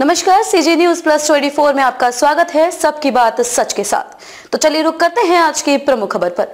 नमस्कार CG news plus 24 में आपका स्वागत है सबकी बात सच के साथ तो चलिए रुक करते हैं आज की प्रमुख खबर पर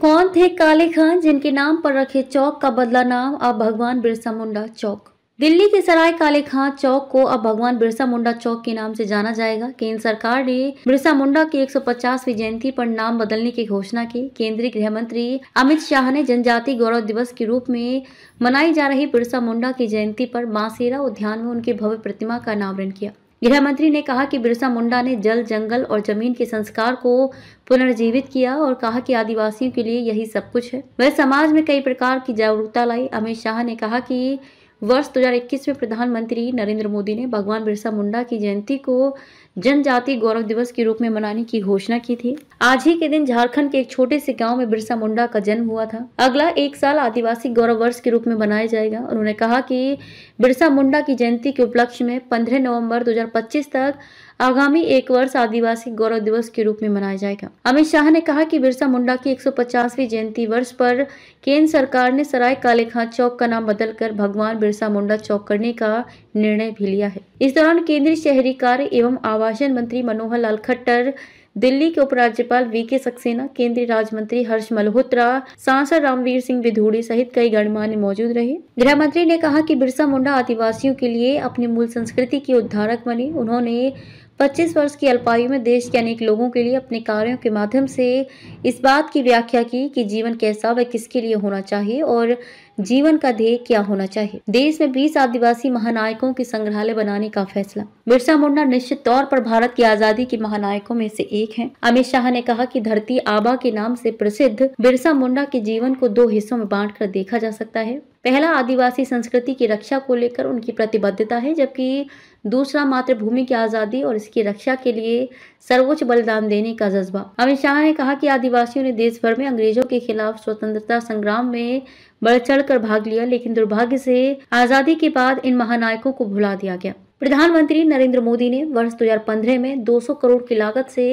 कौन थे काले खान जिनके नाम पर रखे चौक का बदला नाम अब भगवान बिरसा मुंडा चौक दिल्ली के सराय काले खां चौक को अब भगवान बिरसा मुंडा चौक के नाम से जाना जाएगा केंद्र सरकार ने बिरसा मुंडा की 150वीं जयंती पर नाम बदलने की घोषणा की केंद्रीय गृह मंत्री अमित शाह ने जनजाति गौरव दिवस के रूप में मनाई जा रही बिरसा मुंडा की जयंती पर मासेरा उद्यान में उनकी भव्य प्रतिमा का अनावरण किया गृह मंत्री ने कहा कि बिरसा मुंडा ने जल जंगल और जमीन के संस्कार को पुनर्जीवित किया और कहा कि आदिवासियों के लिए यही सब कुछ है वह समाज में कई प्रकार की जागरूकता लाई अमित शाह ने कहा कि वर्ष 2021 में प्रधानमंत्री नरेंद्र मोदी ने भगवान बिरसा मुंडा की जयंती को जनजाति गौरव दिवस के रूप में मनाने की घोषणा की थी आज ही के दिन झारखंड के एक छोटे से गांव में बिरसा मुंडा का जन्म हुआ था अगला एक साल आदिवासी गौरव वर्ष के रूप में मनाया जाएगा उन्होंने कहा कि बिरसा मुंडा की जयंती के उपलक्ष्य में पंद्रह नवम्बर 2025 तक आगामी एक वर्ष आदिवासी गौरव दिवस के रूप में मनाया जाएगा अमित शाह ने कहा कि बिरसा मुंडा की 150वीं जयंती वर्ष पर केंद्र सरकार ने सराय कालेखा चौक का नाम बदलकर भगवान बिरसा बिरसा मुंडा चौक करने का निर्णय भी लिया है इस दौरान केंद्रीय शहरी कार्य एवं आवासन मंत्री मनोहर लाल खट्टर दिल्ली के उपराज्यपाल वी के सक्सेना केंद्रीय राज्य मंत्री हर्ष मल्होत्रा सांसद रामवीर सिंह विधूड़ी सहित कई गणमान्य मौजूद रहे गृह मंत्री ने कहा कि बिरसा मुंडा आदिवासियों के लिए अपनी मूल संस्कृति के उद्धारक बने उन्होंने 25 वर्ष की अल्पायु में देश के अनेक लोगों के लिए अपने कार्यों के माध्यम से इस बात की व्याख्या की कि जीवन कैसा व किसके लिए होना चाहिए और जीवन का ध्येय क्या होना चाहिए देश में 20 आदिवासी महानायकों के संग्रहालय बनाने का फैसला बिरसा मुंडा निश्चित तौर पर भारत की आजादी के महानायकों में से एक है अमित शाह ने कहा कि धरती आबा के नाम से प्रसिद्ध बिरसा मुंडा के जीवन को दो हिस्सों में बांट देखा जा सकता है पहला आदिवासी संस्कृति की रक्षा को लेकर उनकी प्रतिबद्धता है जबकि दूसरा मातृभूमि की आज़ादी और इसकी रक्षा के लिए सर्वोच्च बलिदान देने का जज्बा अमित शाह ने कहा कि आदिवासियों ने देश भर में अंग्रेजों के खिलाफ स्वतंत्रता संग्राम में बढ़ चढ़ कर भाग लिया लेकिन दुर्भाग्य से आजादी के बाद इन महानायकों को भुला दिया गया प्रधानमंत्री नरेंद्र मोदी ने वर्ष 2015 में 200 करोड़ की लागत से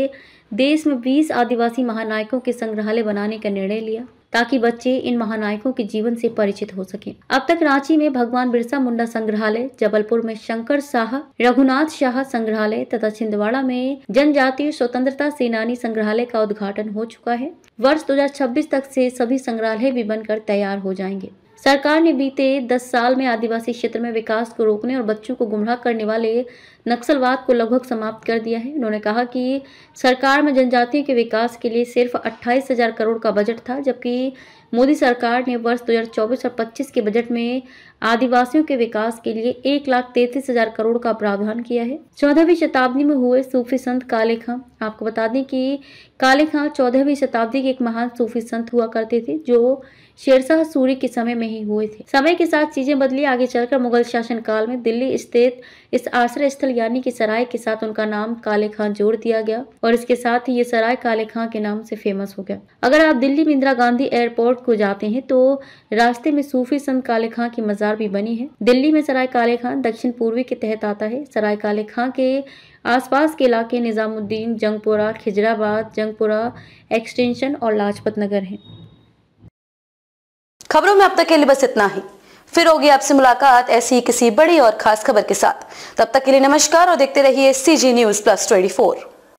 देश में 20 आदिवासी महानायकों के संग्रहालय बनाने का निर्णय लिया ताकि बच्चे इन महानायकों के जीवन से परिचित हो सकें अब तक रांची में भगवान बिरसा मुंडा संग्रहालय जबलपुर में शंकर शाह रघुनाथ शाह संग्रहालय तथा छिंदवाड़ा में जनजातीय स्वतंत्रता सेनानी संग्रहालय का उद्घाटन हो चुका है वर्ष दो तक से सभी संग्रहालय भी बनकर तैयार हो जाएंगे सरकार ने बीते दस साल में आदिवासी क्षेत्र में विकास को रोकने और बच्चों को गुमराह करने वाले नक्सलवाद को लगभग समाप्त कर दिया है उन्होंने कहा कि सरकार में जनजातियों के विकास के लिए सिर्फ अट्ठाईस हजार करोड़ का बजट था जबकि मोदी सरकार ने वर्ष 2024 और 25 के बजट में आदिवासियों के विकास के लिए एक लाख तैतीस हजार करोड़ का प्रावधान किया है चौदहवीं शताब्दी में हुए सूफी संत काले खां आपको बता दें कि काले खां चौदहवीं शताब्दी के एक महान सूफी संत हुआ करते थे जो शेरशाह सूरी के समय में ही हुए थे समय के साथ चीजें बदली आगे चलकर मुगल शासन काल में दिल्ली स्थित इस आश्रय स्थल यानी कि सराय के साथ उनका नाम काले खां जोड़ दिया गया और इसके साथ ही ये सराय काले खां के नाम से फेमस हो गया अगर आप दिल्ली में इंदिरा गांधी एयरपोर्ट नॉर्थ को जाते हैं तो रास्ते में सूफी संत काले खां की मज़ार भी बनी है दिल्ली में सराय काले खां दक्षिण पूर्वी के तहत आता है सराय काले खां के आसपास के इलाके निज़ामुद्दीन जंगपुरा खिजराबाद जंगपुरा एक्सटेंशन और लाजपत नगर हैं खबरों में अब तक के लिए बस इतना ही फिर होगी आपसे मुलाकात ऐसी किसी बड़ी और खास खबर के साथ तब तक के लिए नमस्कार और देखते रहिए सी न्यूज प्लस ट्वेंटी